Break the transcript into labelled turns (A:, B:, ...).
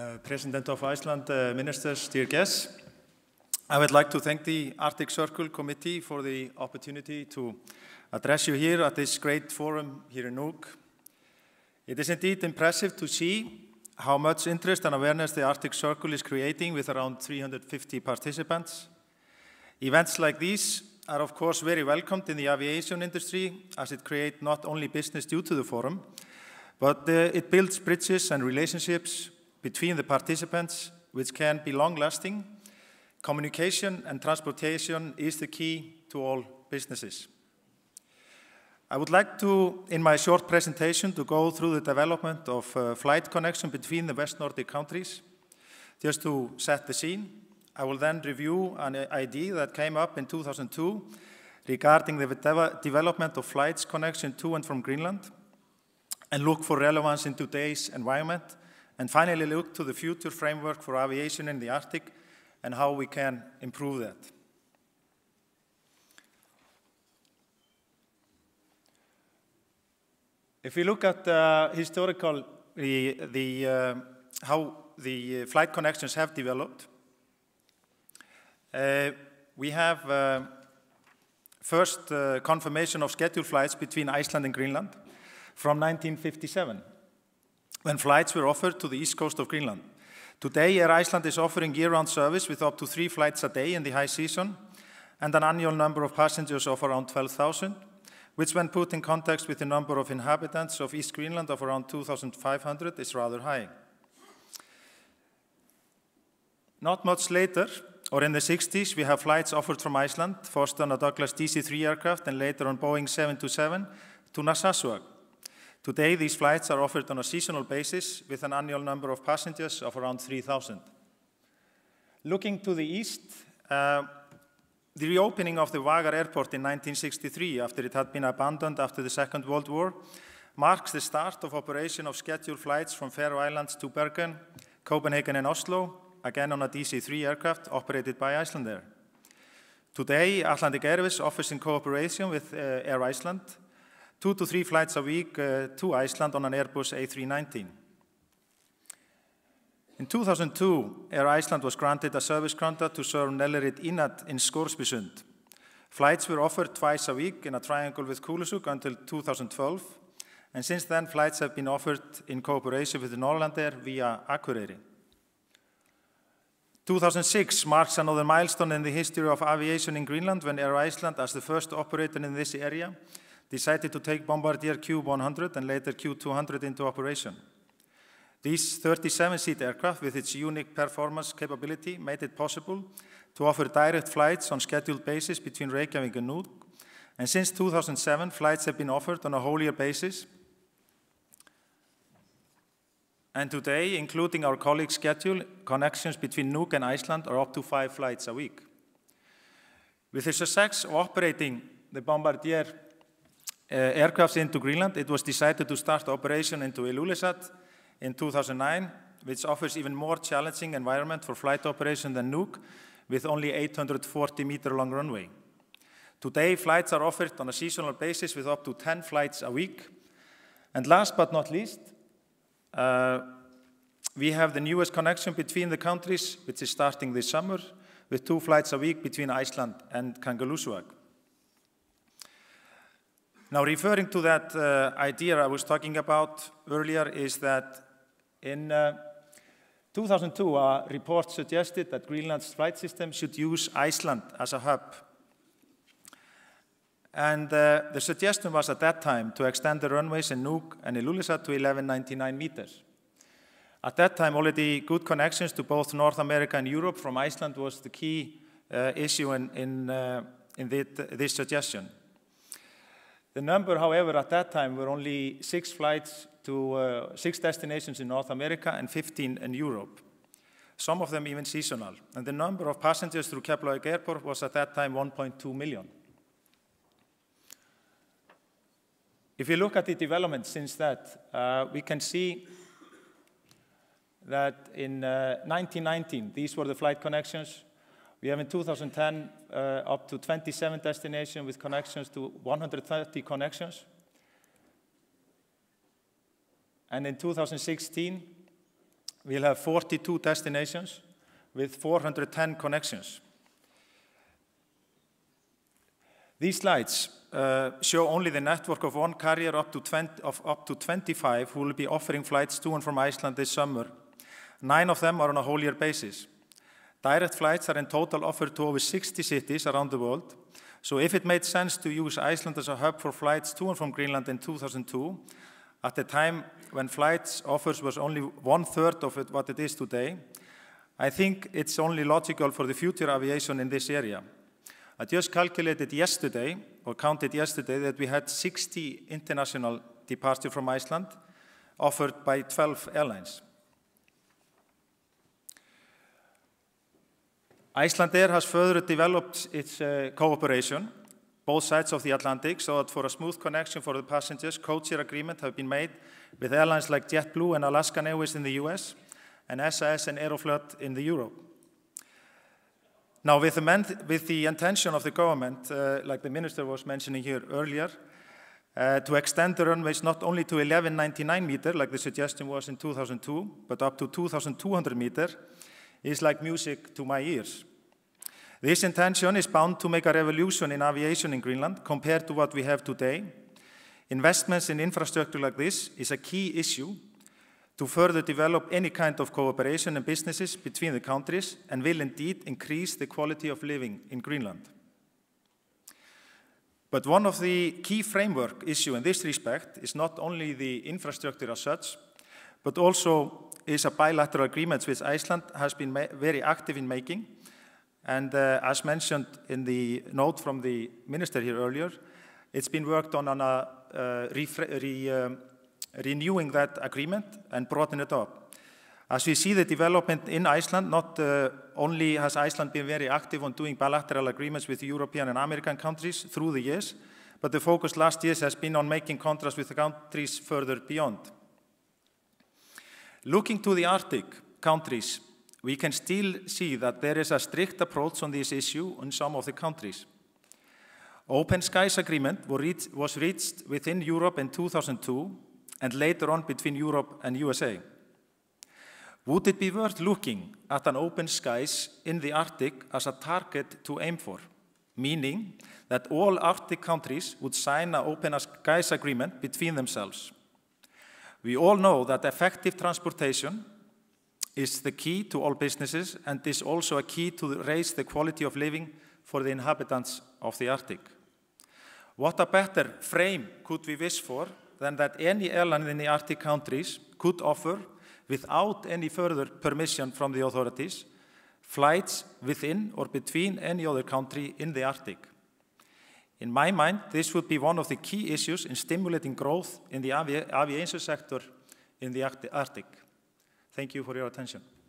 A: Uh, president of Iceland, uh, ministers, dear guests, I would like to thank the Arctic Circle Committee for the opportunity to address you here at this great forum here in Nuuk. It is indeed impressive to see how much interest and awareness the Arctic Circle is creating with around 350 participants. Events like these are of course very welcomed in the aviation industry as it creates not only business due to the forum, but uh, it builds bridges and relationships between the participants, which can be long-lasting. Communication and transportation is the key to all businesses. I would like to, in my short presentation, to go through the development of uh, flight connection between the West Nordic countries, just to set the scene. I will then review an uh, idea that came up in 2002 regarding the de development of flights connection to and from Greenland and look for relevance in today's environment and finally look to the future framework for aviation in the Arctic and how we can improve that. If we look at uh, historical, the, the, uh, how the flight connections have developed, uh, we have uh, first uh, confirmation of scheduled flights between Iceland and Greenland from 1957 when flights were offered to the east coast of Greenland. Today, Air Iceland is offering year-round service with up to three flights a day in the high season and an annual number of passengers of around 12,000, which when put in context with the number of inhabitants of East Greenland of around 2,500 is rather high. Not much later, or in the 60s, we have flights offered from Iceland, first on a Douglas DC-3 aircraft and later on Boeing 727 to Nassau. Today, these flights are offered on a seasonal basis with an annual number of passengers of around 3,000. Looking to the east, uh, the reopening of the Vagar Airport in 1963, after it had been abandoned after the Second World War, marks the start of operation of scheduled flights from Faroe Islands to Bergen, Copenhagen and Oslo, again on a DC-3 aircraft operated by Icelandair. Today, Atlantic Airways offers in cooperation with uh, Air Iceland two to three flights a week uh, to Iceland on an Airbus A319. In 2002, Air Iceland was granted a service contract to serve Nellerit Inat in Skorpisund. Flights were offered twice a week in a triangle with Kulusuk until 2012, and since then flights have been offered in cooperation with Norlandair via Akureyri. 2006 marks another milestone in the history of aviation in Greenland when Air Iceland, as the first operator in this area, decided to take Bombardier Q-100 and later Q-200 into operation. These 37-seat aircraft, with its unique performance capability, made it possible to offer direct flights on scheduled basis between Reykjavik and Nuuk, and since 2007, flights have been offered on a whole year basis. And today, including our colleagues' schedule, connections between Nuuk and Iceland are up to five flights a week. With the success of operating the Bombardier uh, aircrafts into Greenland, it was decided to start operation into Ilulissat in 2009, which offers even more challenging environment for flight operation than Nuuk, with only 840 meter long runway. Today, flights are offered on a seasonal basis with up to 10 flights a week. And last but not least, uh, we have the newest connection between the countries, which is starting this summer, with two flights a week between Iceland and Kangalussuaq. Now, referring to that uh, idea I was talking about earlier, is that in uh, 2002, a report suggested that Greenland's flight system should use Iceland as a hub. And uh, the suggestion was at that time to extend the runways in Nuuk and Ilulissat to 1199 meters. At that time, already good connections to both North America and Europe from Iceland was the key uh, issue in, in, uh, in this suggestion. The number, however, at that time were only six flights to uh, six destinations in North America and 15 in Europe, some of them even seasonal. And the number of passengers through Keflavík Airport was at that time 1.2 million. If you look at the development since that, uh, we can see that in uh, 1919, these were the flight connections. We have in 2010 uh, up to 27 destinations with connections to 130 connections. And in 2016, we'll have 42 destinations with 410 connections. These slides uh, show only the network of one carrier up to, 20, of up to 25 who will be offering flights to and from Iceland this summer. Nine of them are on a whole year basis. Direct flights are in total offered to over 60 cities around the world. So if it made sense to use Iceland as a hub for flights to and from Greenland in 2002, at the time when flights offers was only one third of it, what it is today, I think it's only logical for the future aviation in this area. I just calculated yesterday, or counted yesterday, that we had 60 international departures from Iceland offered by 12 airlines. Icelandair has further developed its uh, cooperation, both sides of the Atlantic, so that for a smooth connection for the passengers, codeshare agreements have been made with airlines like JetBlue and Alaskan Airways in the US, and SAS and Aeroflot in the Europe. Now, with the, with the intention of the government, uh, like the minister was mentioning here earlier, uh, to extend the runways not only to 1199 meter, like the suggestion was in 2002, but up to 2200 meter, is like music to my ears. This intention is bound to make a revolution in aviation in Greenland compared to what we have today. Investments in infrastructure like this is a key issue to further develop any kind of cooperation and businesses between the countries and will indeed increase the quality of living in Greenland. But one of the key framework issue in this respect is not only the infrastructure as such, but also is a bilateral agreement which Iceland has been very active in making. And uh, as mentioned in the note from the minister here earlier, it's been worked on on a, uh, re um, renewing that agreement and broadening it up. As we see the development in Iceland, not uh, only has Iceland been very active on doing bilateral agreements with European and American countries through the years, but the focus last years has been on making contracts with the countries further beyond. Looking to the Arctic countries, we can still see that there is a strict approach on this issue in some of the countries. Open Skies Agreement was reached within Europe in 2002 and later on between Europe and USA. Would it be worth looking at an open skies in the Arctic as a target to aim for? Meaning that all Arctic countries would sign an open skies agreement between themselves. We all know that effective transportation is the key to all businesses and is also a key to raise the quality of living for the inhabitants of the Arctic. What a better frame could we wish for than that any airline in the Arctic countries could offer, without any further permission from the authorities, flights within or between any other country in the Arctic. In my mind, this would be one of the key issues in stimulating growth in the aviation sector in the Arctic. Thank you for your attention.